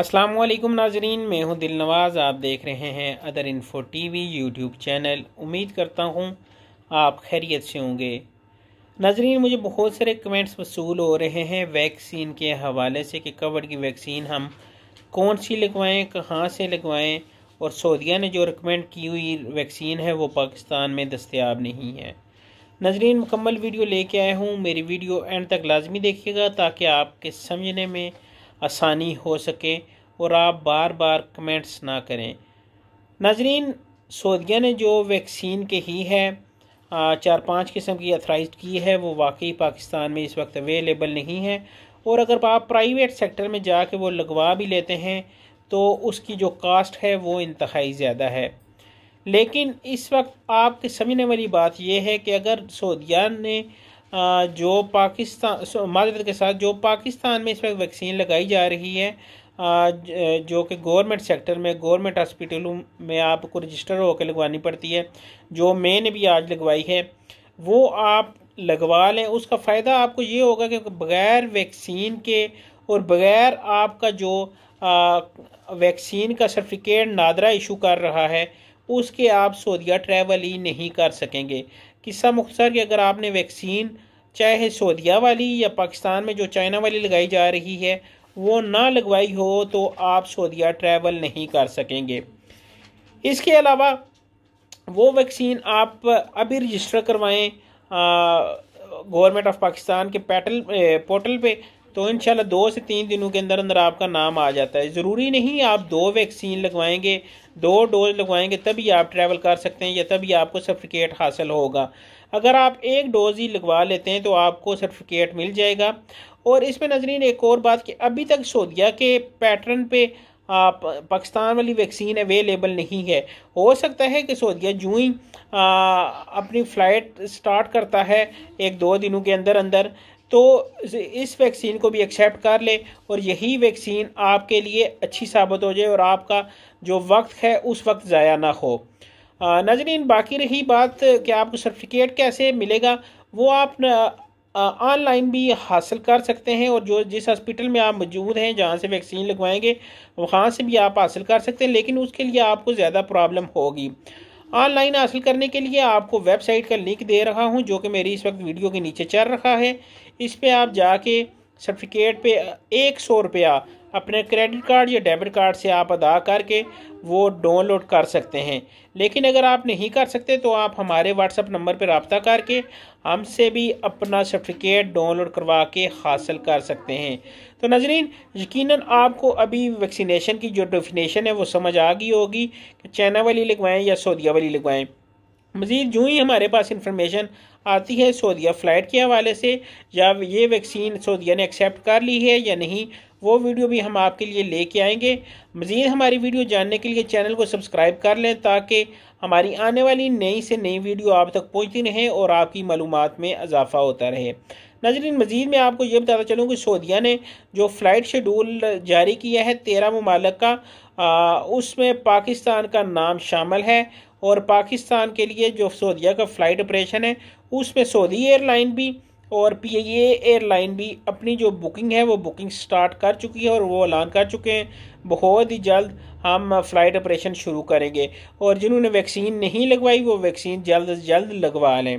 अस्सलाम वालेकुम नाजरीन मैं हूं दिल नवाज़ आप देख रहे हैं other info TV YouTube channel उम्मीद करता हूं आप खैरियत से होंगे नाजरीन मुझे बहुत सारे कमेंट्स वसूल हो रहे हैं वैक्सीन के हवाले से कि कवड़ की वैक्सीन हम कौन सी लगवाएं कहाँ से लगवाएं और सऊदिया ने जो रिकमेंड की हुई वैक्सीन है वो पाकिस्तान में दस्तियाब नहीं है नाजरीन मुकम्मल वीडियो लेके आया हूँ मेरी वीडियो एंड तक लाजमी देखिएगा ताकि आपके समझने में आसानी हो सके और आप बार बार कमेंट्स ना करें नाजरीन सऊदिया ने जो वैक्सीन के ही है चार पांच किस्म की अथराइज की है वो वाकई पाकिस्तान में इस वक्त अवेलेबल नहीं है और अगर आप प्राइवेट सेक्टर में जा कर वो लगवा भी लेते हैं तो उसकी जो कास्ट है वो इंतहाई ज़्यादा है लेकिन इस वक्त आपके समझने वाली बात यह है कि अगर सऊदिया ने जो पाकिस्तान माजरत के साथ जो पाकिस्तान में इस वक्त वैक्सीन लगाई जा रही है जो कि गवर्नमेंट सेक्टर में गवर्नमेंट हॉस्पिटलों में आपको रजिस्टर होकर लगवानी पड़ती है जो मैंने भी आज लगवाई है वो आप लगवा लें उसका फ़ायदा आपको ये होगा कि बग़ैर वैक्सीन के और बग़ैर आपका जो वैक्सीन का सर्टिफिकेट नादरा इशू कर रहा है उसके आप सऊदिया ट्रैवल ही नहीं कर सकेंगे किस्सा मुख्तर कि अगर आपने वैक्सीन चाहे सऊदिया वाली या पाकिस्तान में जो चाइना वाली लगाई जा रही है वो ना लगवाई हो तो आप सऊदिया ट्रैवल नहीं कर सकेंगे इसके अलावा वो वैक्सीन आप अभी रजिस्टर करवाएं गवर्नमेंट ऑफ पाकिस्तान के पैटल पोर्टल पे तो इन दो से तीन दिनों के अंदर अंदर आपका नाम आ जाता है ज़रूरी नहीं आप दो वैक्सीन लगवाएंगे दो डोज लगवाएंगे तभी आप ट्रैवल कर सकते हैं या तभी आपको सर्टिफिकेट हासिल होगा अगर आप एक डोज ही लगवा लेते हैं तो आपको सर्टिफिकेट मिल जाएगा और इसमें नजरीन एक और बात कि अभी तक सोदिया के पैटर्न पे आप पाकिस्तान वाली वैक्सीन अवेलेबल नहीं है हो सकता है कि सोदिया जू ही अपनी फ़्लाइट स्टार्ट करता है एक दो दिनों के अंदर अंदर तो इस वैक्सीन को भी एक्सेप्ट कर ले और यही वैक्सीन आपके लिए अच्छी साबित हो जाए और आपका जो वक्त है उस वक्त ज़ाया ना हो नजरिन बाकी रही बात कि आपको सर्टिफिकेट कैसे मिलेगा वो आप ऑनलाइन भी हासिल कर सकते हैं और जो जिस हॉस्पिटल में आप मौजूद हैं जहाँ से वैक्सीन लगवाएंगे वहाँ से भी आप हासिल कर सकते हैं लेकिन उसके लिए आपको ज़्यादा प्रॉब्लम होगी ऑनलाइन हासिल करने के लिए आपको वेबसाइट का लिंक दे रहा हूँ जो कि मेरी इस वक्त वीडियो के नीचे चल रहा है इस पर आप जाके सर्टिफिकेट पे एक सौ रुपया अपने क्रेडिट कार्ड या डेबिट कार्ड से आप अदा करके वो डाउनलोड कर सकते हैं लेकिन अगर आप नहीं कर सकते तो आप हमारे व्हाट्सअप नंबर पर रबता करके हमसे भी अपना सर्टिफिकेट डाउनलोड करवा के हासिल कर सकते हैं तो नाजरीन यकीन आपको अभी वैक्सीनेशन की जो डेफिनेशन है वो समझ आ गई होगी कि चाइना वाली लगवाएँ या सऊदिया वाली लगवाएँ मज़ीद जूँ ही हमारे पास इंफॉर्मेशन आती है सऊदिया फ़्लाइट के हवाले से या ये वैक्सीन सऊदिया ने एक्सेप्ट कर ली है या नहीं वो वीडियो भी हम आपके लिए लेके आएंगे मज़ीद हमारी वीडियो जानने के लिए चैनल को सब्सक्राइब कर लें ताकि हमारी आने वाली नई से नई वीडियो आप तक पहुँचती रहें और आपकी मालूम में इजाफ़ा होता रहे नजरिन मजीद मैं आपको ये बताता चलूँ कि सऊदिया ने जो फ़्लाइट शेडूल जारी किया है तेरह ममालक का उसमें पाकिस्तान का नाम शामिल है और पाकिस्तान के लिए जो सऊदिया का फ़्लाइट ऑपरेशन है उसमें सऊदी एयरलाइन भी और पी ए एयरलाइन भी अपनी जो बुकिंग है वो बुकिंग स्टार्ट कर चुकी है और वो ऐलान कर चुके हैं बहुत ही जल्द हम फ़्लाइट ऑपरेशन शुरू करेंगे और जिन्होंने वैक्सीन नहीं लगवाई वो वैक्सीन जल्द से जल्द लगवा लें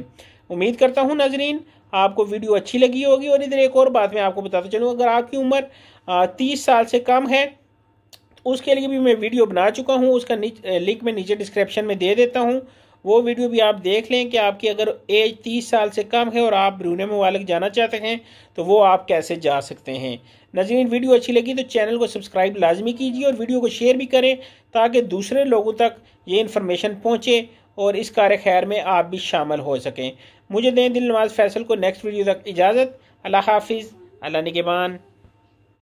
उम्मीद करता हूँ नाजरीन आपको वीडियो अच्छी लगी होगी और इधर एक और बात मैं आपको बताता चलूँ अगर आपकी उम्र तीस साल से कम है तो उसके लिए भी मैं वीडियो बना चुका हूँ उसका लिंक मैं नीचे डिस्क्रिप्शन में दे देता हूँ वो वीडियो भी आप देख लें कि आपकी अगर एज तीस साल से कम है और आप ब्रूने मालिक जाना चाहते हैं तो वो आप कैसे जा सकते हैं नजरीन वीडियो अच्छी लगी तो चैनल को सब्सक्राइब लाजमी कीजिए और वीडियो को शेयर भी करें ताकि दूसरे लोगों तक ये इन्फॉर्मेशन पहुँचे और इस कार खैर में आप भी शामिल हो सकें मुझे दें दिल नवाज फैसल को नेक्स्ट वीडियो तक इजाज़त अल्लाह हाफिज़ अल्लाह निगेबान